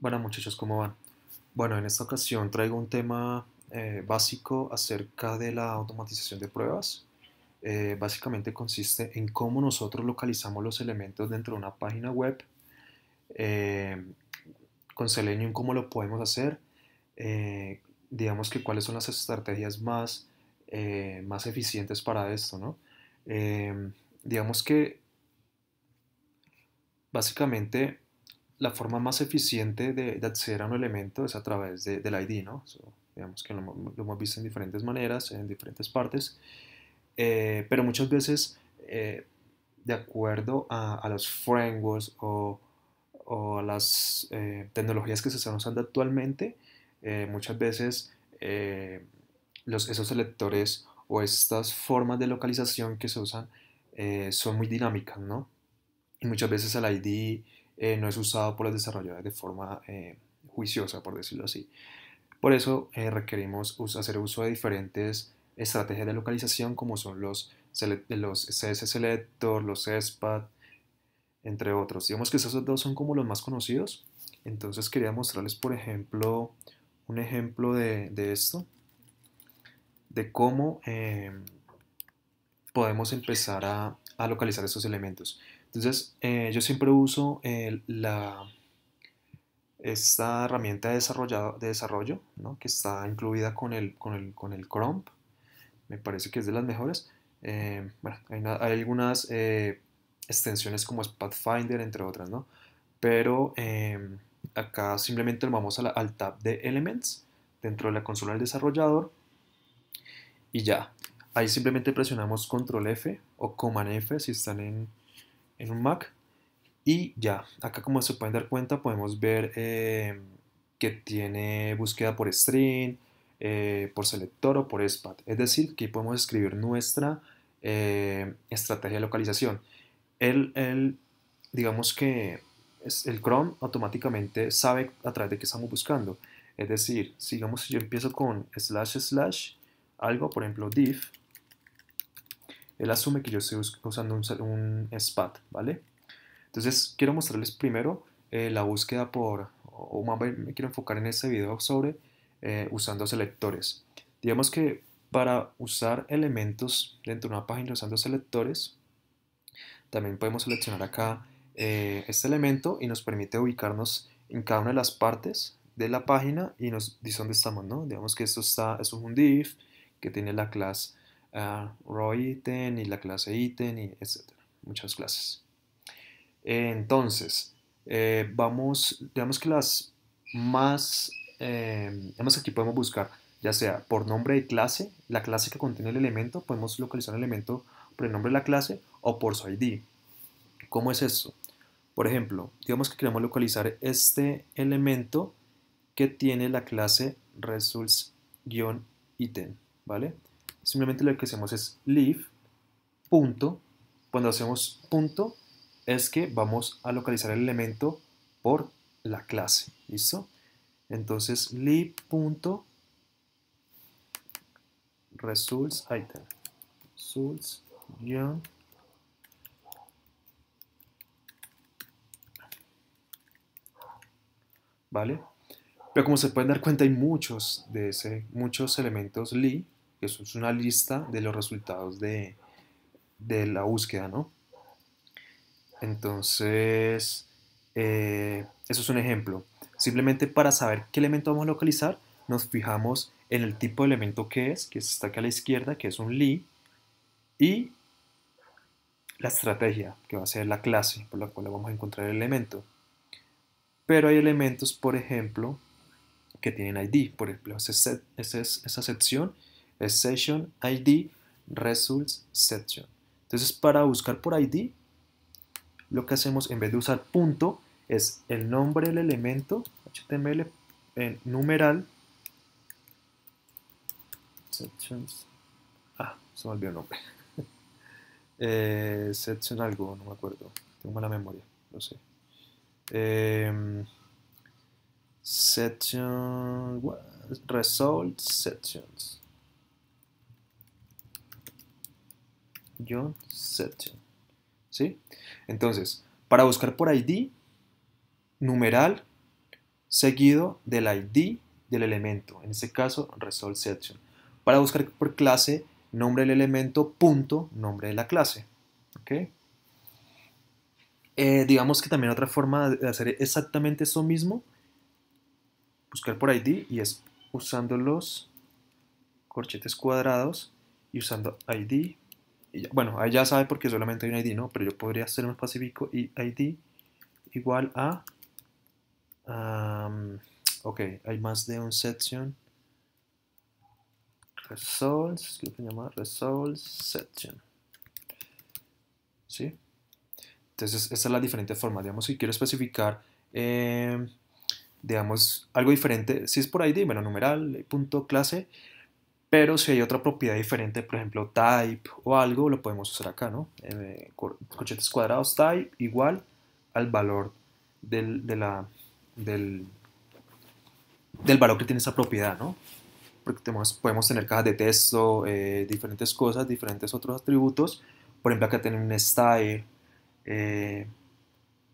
Bueno muchachos, ¿cómo van? Bueno, en esta ocasión traigo un tema eh, básico acerca de la automatización de pruebas. Eh, básicamente consiste en cómo nosotros localizamos los elementos dentro de una página web. Eh, con Selenium, cómo lo podemos hacer. Eh, digamos que cuáles son las estrategias más, más eficientes para esto, ¿no? digamos que básicamente la forma más eficiente de, acceder a un elemento es a través de, del ID, ¿no? digamos que lo, hemos visto en diferentes maneras, en diferentes partes, eh, pero muchas veces, eh, de acuerdo a, los frameworks o, a las eh, tecnologías que se están usando actualmente, muchas veces los, esos selectores o estas formas de localización que se usan son muy dinámicas, ¿no? Y muchas veces el ID eh, no es usado por los desarrolladores de forma eh, juiciosa, por decirlo así. Por eso eh, requerimos hacer uso de diferentes estrategias de localización como son los, los Selector, los SPAD, entre otros. Digamos que esos dos son como los más conocidos. Entonces quería mostrarles, por ejemplo, un ejemplo de, esto, de cómo podemos empezar a, a localizar estos elementos. Entonces, eh, yo siempre uso la, esta herramienta de, desarrollado, de desarrollo, que está incluida con el, con, el, con el Chrome. Me parece que es de las mejores. Eh, bueno, hay, algunas eh, extensiones como Pathfinder, entre otras, ¿no? Pero acá simplemente vamos a al tab de Elements dentro de la consola del desarrollador y ya. Ahí simplemente presionamos Control F o Command F si están en en un Mac y ya, acá como se pueden dar cuenta podemos ver eh, que tiene búsqueda por string, eh, por selector o por SPAT. Es decir, que podemos escribir nuestra eh, estrategia de localización. El, digamos que es el Chrome automáticamente sabe a través de qué estamos buscando. Es decir, si yo empiezo con slash slash algo, por ejemplo div, él asume que yo estoy usando un, un SPAT, ¿vale? Entonces quiero mostrarles primero eh, la búsqueda por, o más me quiero enfocar en este video sobre eh, usando selectores. Digamos que para usar elementos dentro de una página usando selectores, también podemos seleccionar acá eh, este elemento y nos permite ubicarnos en cada una de las partes de la página y nos dice dónde estamos, ¿no? Digamos que esto, está, es un div que tiene la clase uh, item y la clase item, y etc. Muchas clases. Entonces, eh, vamos, digamos que las más, eh, aquí podemos buscar ya sea por nombre de clase, la clase que contiene el elemento, podemos localizar el elemento por el nombre de la clase o por su ID. ¿Cómo es eso Por ejemplo, digamos que queremos localizar este elemento que tiene la clase results-item, ¿vale? simplemente lo que hacemos es leave, punto. Cuando hacemos punto, es que vamos a localizar el elemento por la clase, ¿listo? Entonces, leave, punto, results item, results, ¿vale? Pero como se pueden dar cuenta, hay muchos de ese, muchos elementos li eso es una lista de los resultados de, de la búsqueda, ¿no? Entonces, eh, eso es un ejemplo. Simplemente para saber qué elemento vamos a localizar, nos fijamos en el tipo de elemento que es, que está acá a la izquierda, que es un li, y la estrategia, que va a ser la clase por la cual vamos a encontrar el elemento. Pero hay elementos, por ejemplo, que tienen ID, por ejemplo, esa, esa, esa sección es session ID results section. Entonces, para buscar por ID, lo que hacemos en vez de usar punto es el nombre del elemento HTML en numeral sections. Ah, se me olvidó el nombre. eh, section algo, no me acuerdo. Tengo mala memoria, no sé. Eh, section results result sections John Section. ¿Sí? Entonces, para buscar por ID, numeral seguido del ID del elemento, en este caso resolve section. Para buscar por clase, nombre del elemento, punto, nombre de la clase. ok eh, digamos que también otra forma de hacer exactamente eso mismo, buscar por ID y es usando los corchetes cuadrados y usando ID bueno, ahí ya sabe porque solamente hay un ID, ¿no? Pero yo podría hacer un específico ID igual a... ok, hay más de un section. Results, ¿qué que Results section. ¿Sí? Entonces, esta es la diferente forma. Digamos, si quiero especificar, eh, digamos, algo diferente, si es por ID, bueno, numeral, punto, clase, pero si hay otra propiedad diferente, por ejemplo, type o algo, lo podemos usar acá, ¿no? Eh, corchetes cuadrados, type igual al valor del, de la, del, del valor que tiene esa propiedad, ¿no? Porque tenemos, podemos tener cajas de texto, eh, diferentes cosas, diferentes otros atributos. Por ejemplo, acá tienen un style, eh,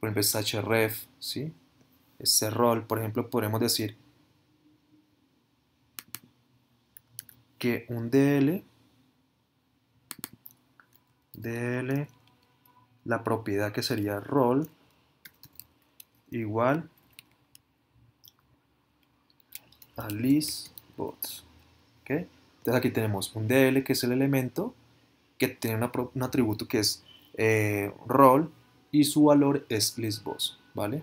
por ejemplo, href, ¿sí? Este rol, por ejemplo, podemos decir que un DL, DL, la propiedad que sería rol, igual a listBots. ¿okay? Entonces aquí tenemos un DL que es el elemento que tiene un atributo que es eh, rol y su valor es listBots. ¿vale?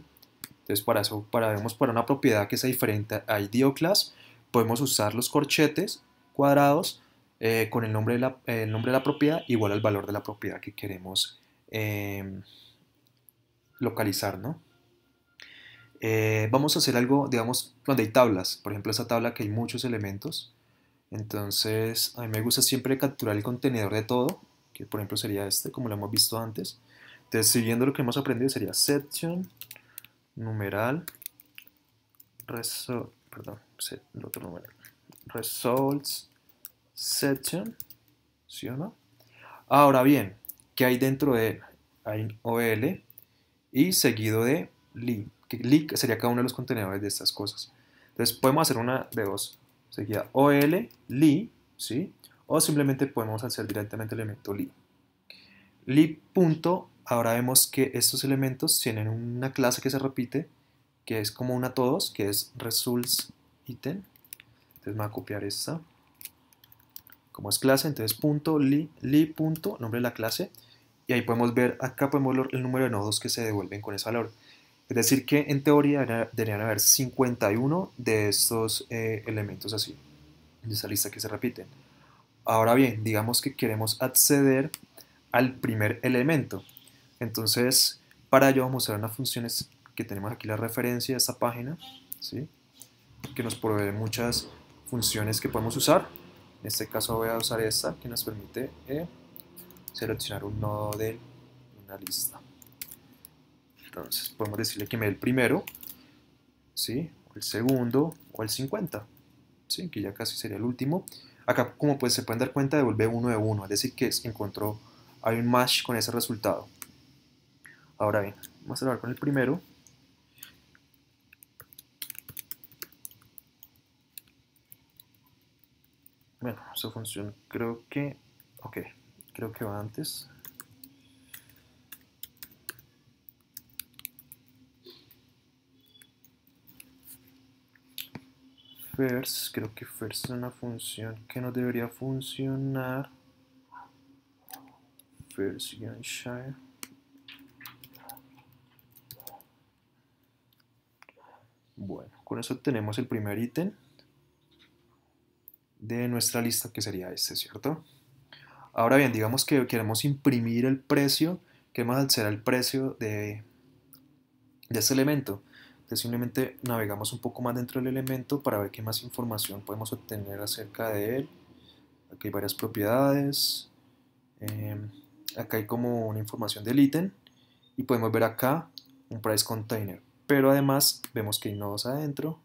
Entonces para eso, para, vemos para una propiedad que sea diferente a class podemos usar los corchetes cuadrados eh, con el nombre, de la, el nombre de la propiedad igual al valor de la propiedad que queremos em, localizar, ¿no? Eh, vamos a hacer algo, digamos, donde hay tablas. Por ejemplo, esa tabla que hay muchos elementos. Entonces, a mí me gusta siempre capturar el contenedor de todo, que por ejemplo sería este, como lo hemos visto antes. Entonces, siguiendo lo que hemos aprendido, sería section, numeral, perdón, numeral, results, section, o no? Ahora bien, ¿qué hay dentro de él? Hay OL y seguido de li, que li sería cada uno de los contenedores de estas cosas. Entonces podemos hacer una de dos, seguida OL, li, ¿sí? O simplemente podemos hacer directamente el elemento li. Li ahora vemos que estos elementos tienen una clase que se repite, que es como a todos, que es results item. Entonces me voy a copiar esta como es clase, entonces punto li, li punto, nombre de la clase, y ahí podemos ver, acá podemos ver el número de nodos que se devuelven con ese valor. Es decir que en teoría deberían haber 51 de estos eh, elementos así, de esa lista que se repiten. Ahora bien, digamos que queremos acceder al primer elemento. Entonces, para ello vamos a usar unas funciones que tenemos aquí la referencia de esta página, ¿sí? que nos provee muchas funciones que podemos usar. En este caso voy a usar esta que nos permite eh, seleccionar un nodo de una lista. Entonces podemos decirle que me dé el primero, ¿sí? el segundo o el 50, ¿sí? que ya casi sería el último. Acá como pues, se pueden dar cuenta devuelve uno de uno, es decir que encontró, hay un match con ese resultado. Ahora bien, vamos a hablar con el primero. Bueno, esa función creo que... Ok, creo que va antes. First, creo que first es una función que no debería funcionar. First, Bueno, con eso tenemos el primer ítem de nuestra lista, que sería este, ¿cierto? Ahora bien, digamos que queremos imprimir el precio, que más será el precio de, de este elemento. Entonces simplemente navegamos un poco más dentro del elemento para ver qué más información podemos obtener acerca de él. Aquí hay varias propiedades. Em, acá hay como una información del ítem. Y podemos ver acá un price container. Pero además vemos que hay nodos adentro.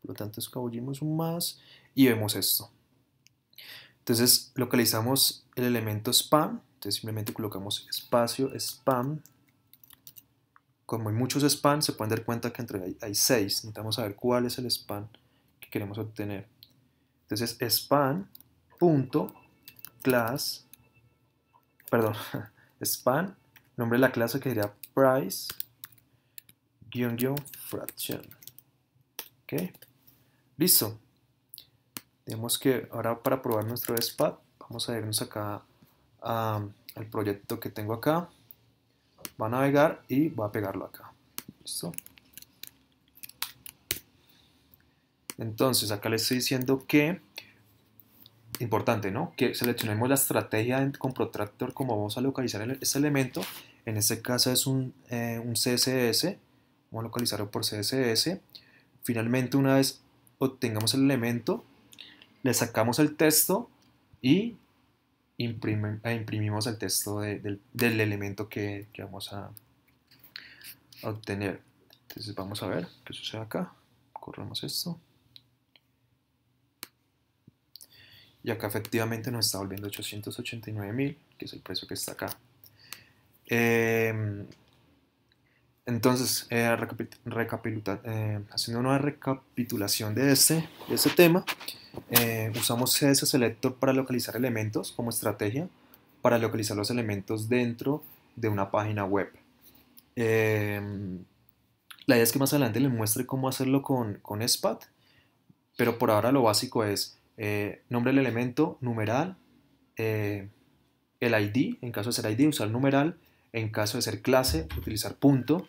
Por lo tanto escabullimos un más y vemos esto. Entonces localizamos el elemento spam, entonces simplemente colocamos espacio spam. Como hay muchos spam, se pueden dar cuenta que entre hay 6. Necesitamos saber cuál es el spam que queremos obtener. Entonces spam.class, perdón, spam, nombre de la clase que sería price guión guión fraction. ¿Ok? Listo. Digamos que ahora para probar nuestro SPAD, vamos a irnos acá al proyecto que tengo acá. Va a navegar y va a pegarlo acá. Entonces, acá le estoy diciendo que, importante, ¿no? Que seleccionemos la estrategia con Protractor como vamos a localizar ese elemento. En este caso es un, eh, un, CSS. Vamos a localizarlo por CSS. Finalmente, una vez obtengamos el elemento, le sacamos el texto y eh, imprimimos el texto del, elemento que, vamos a, obtener. Entonces vamos a ver qué sucede acá. Corremos esto. Y acá efectivamente nos está volviendo 889 mil que es el precio que está acá. Eh, entonces, eh, eh, haciendo una recapitulación de este, tema, eh, usamos ese Selector para localizar elementos como estrategia para localizar los elementos dentro de una página web. Em, la idea es que más adelante les muestre cómo hacerlo con, con SPAT, pero por ahora lo básico es nombre del elemento, numeral, el ID, en caso de ser ID, usar numeral, en caso de ser clase, utilizar punto.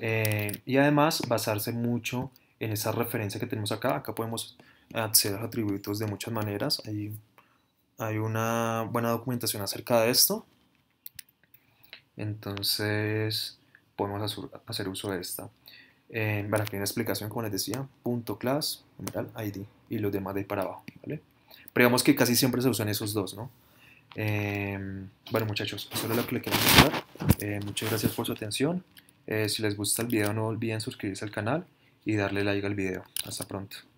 Eh, y además basarse mucho en esa referencia que tenemos acá. Acá podemos acceder a atributos de muchas maneras. Hay, hay una buena documentación acerca de esto. Entonces podemos hacer uso de esta. Eh, bueno, una explicación, como les decía, punto class, numeral, id, y los demás de ahí para abajo, ¿vale? Pero digamos que casi siempre se usan esos dos, ¿no? Em, bueno muchachos, eso era lo que les quería mostrar. Eh, muchas gracias por su atención. Eh, si les gusta el video no olviden suscribirse al canal y darle like al video. Hasta pronto.